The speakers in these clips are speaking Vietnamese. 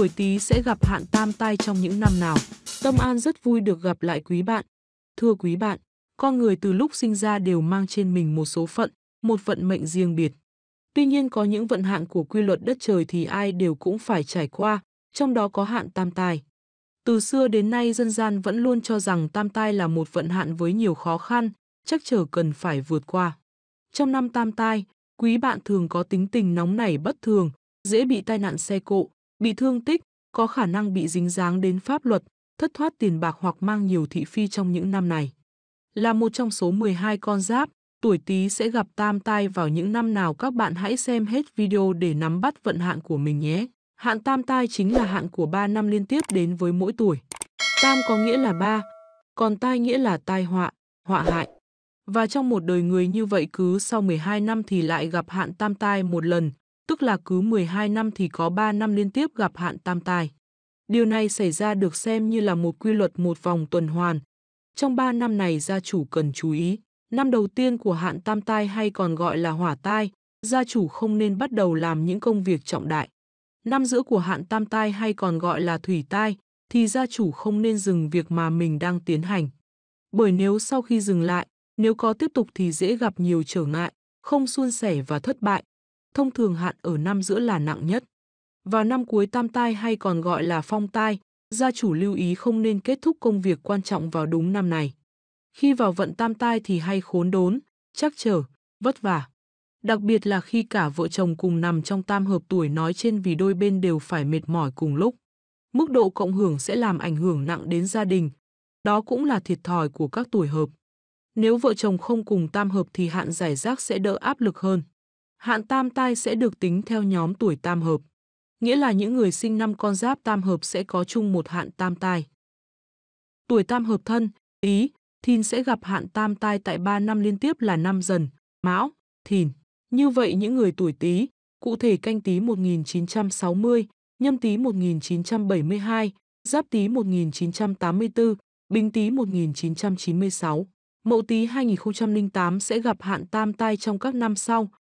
tuổi Tý sẽ gặp hạn tam tai trong những năm nào. Tâm An rất vui được gặp lại quý bạn. Thưa quý bạn, con người từ lúc sinh ra đều mang trên mình một số phận, một vận mệnh riêng biệt. Tuy nhiên có những vận hạn của quy luật đất trời thì ai đều cũng phải trải qua, trong đó có hạn tam tai. Từ xưa đến nay dân gian vẫn luôn cho rằng tam tai là một vận hạn với nhiều khó khăn, chắc trở cần phải vượt qua. Trong năm tam tai, quý bạn thường có tính tình nóng nảy bất thường, dễ bị tai nạn xe cộ, bị thương tích, có khả năng bị dính dáng đến pháp luật, thất thoát tiền bạc hoặc mang nhiều thị phi trong những năm này. Là một trong số 12 con giáp, tuổi Tý sẽ gặp tam tai vào những năm nào các bạn hãy xem hết video để nắm bắt vận hạn của mình nhé. Hạn tam tai chính là hạn của 3 năm liên tiếp đến với mỗi tuổi. Tam có nghĩa là 3, còn tai nghĩa là tai họa, họa hại. Và trong một đời người như vậy cứ sau 12 năm thì lại gặp hạn tam tai một lần, tức là cứ 12 năm thì có 3 năm liên tiếp gặp hạn tam tài. Điều này xảy ra được xem như là một quy luật một vòng tuần hoàn. Trong 3 năm này gia chủ cần chú ý, năm đầu tiên của hạn tam tai hay còn gọi là hỏa tai, gia chủ không nên bắt đầu làm những công việc trọng đại. Năm giữa của hạn tam tai hay còn gọi là thủy tai, thì gia chủ không nên dừng việc mà mình đang tiến hành. Bởi nếu sau khi dừng lại, nếu có tiếp tục thì dễ gặp nhiều trở ngại, không suôn sẻ và thất bại thông thường hạn ở năm giữa là nặng nhất. Vào năm cuối tam tai hay còn gọi là phong tai, gia chủ lưu ý không nên kết thúc công việc quan trọng vào đúng năm này. Khi vào vận tam tai thì hay khốn đốn, chắc trở, vất vả. Đặc biệt là khi cả vợ chồng cùng nằm trong tam hợp tuổi nói trên vì đôi bên đều phải mệt mỏi cùng lúc. Mức độ cộng hưởng sẽ làm ảnh hưởng nặng đến gia đình. Đó cũng là thiệt thòi của các tuổi hợp. Nếu vợ chồng không cùng tam hợp thì hạn giải rác sẽ đỡ áp lực hơn hạn tam tai sẽ được tính theo nhóm tuổi tam hợp. Nghĩa là những người sinh năm con giáp tam hợp sẽ có chung một hạn tam tai. Tuổi tam hợp thân, ý, thìn sẽ gặp hạn tam tai tại 3 năm liên tiếp là năm dần, mão, thìn. Như vậy những người tuổi Tý, cụ thể canh Tý 1960, nhâm Tý 1972, giáp Tý 1984, bình Tý 1996, mậu Tý 2008 sẽ gặp hạn tam tai trong các năm sau,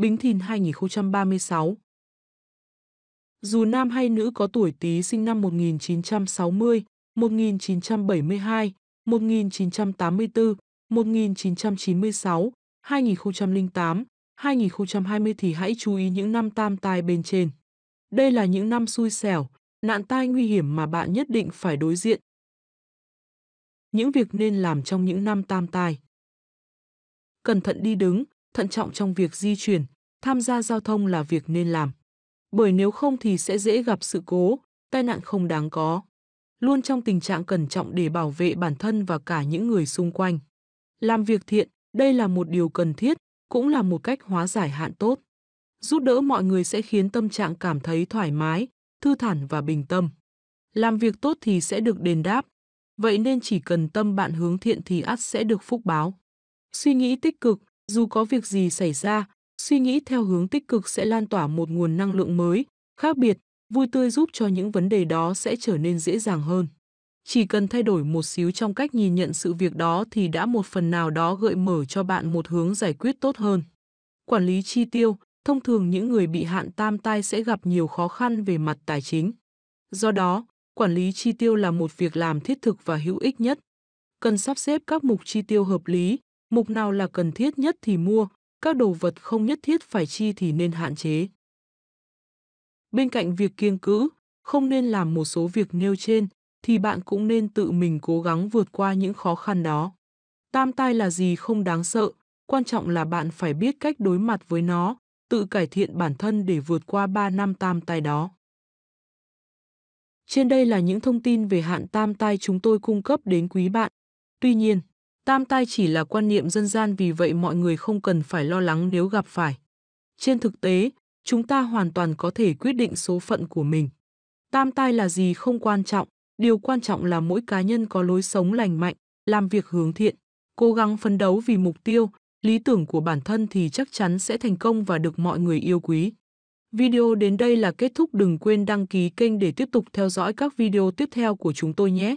Bính Thìn 2036 Dù nam hay nữ có tuổi Tý sinh năm 1960, 1972, 1984, 1996, 2008, 2020 thì hãy chú ý những năm tam tai bên trên. Đây là những năm xui xẻo, nạn tai nguy hiểm mà bạn nhất định phải đối diện. Những việc nên làm trong những năm tam tai. Cẩn thận đi đứng, thận trọng trong việc di chuyển, tham gia giao thông là việc nên làm. Bởi nếu không thì sẽ dễ gặp sự cố, tai nạn không đáng có. Luôn trong tình trạng cẩn trọng để bảo vệ bản thân và cả những người xung quanh. Làm việc thiện, đây là một điều cần thiết, cũng là một cách hóa giải hạn tốt. Giúp đỡ mọi người sẽ khiến tâm trạng cảm thấy thoải mái, thư thản và bình tâm. Làm việc tốt thì sẽ được đền đáp, vậy nên chỉ cần tâm bạn hướng thiện thì ắt sẽ được phúc báo. Suy nghĩ tích cực, dù có việc gì xảy ra, suy nghĩ theo hướng tích cực sẽ lan tỏa một nguồn năng lượng mới, khác biệt, vui tươi giúp cho những vấn đề đó sẽ trở nên dễ dàng hơn. Chỉ cần thay đổi một xíu trong cách nhìn nhận sự việc đó thì đã một phần nào đó gợi mở cho bạn một hướng giải quyết tốt hơn. Quản lý chi tiêu, thông thường những người bị hạn tam tai sẽ gặp nhiều khó khăn về mặt tài chính. Do đó, quản lý chi tiêu là một việc làm thiết thực và hữu ích nhất. Cần sắp xếp các mục chi tiêu hợp lý, mục nào là cần thiết nhất thì mua, các đồ vật không nhất thiết phải chi thì nên hạn chế. Bên cạnh việc kiêng cữ, không nên làm một số việc nêu trên, thì bạn cũng nên tự mình cố gắng vượt qua những khó khăn đó. Tam tai là gì không đáng sợ, quan trọng là bạn phải biết cách đối mặt với nó, tự cải thiện bản thân để vượt qua 3 năm tam tai đó. Trên đây là những thông tin về hạn tam tai chúng tôi cung cấp đến quý bạn. Tuy nhiên, Tam tai chỉ là quan niệm dân gian vì vậy mọi người không cần phải lo lắng nếu gặp phải. Trên thực tế, chúng ta hoàn toàn có thể quyết định số phận của mình. Tam tai là gì không quan trọng, điều quan trọng là mỗi cá nhân có lối sống lành mạnh, làm việc hướng thiện, cố gắng phấn đấu vì mục tiêu, lý tưởng của bản thân thì chắc chắn sẽ thành công và được mọi người yêu quý. Video đến đây là kết thúc đừng quên đăng ký kênh để tiếp tục theo dõi các video tiếp theo của chúng tôi nhé.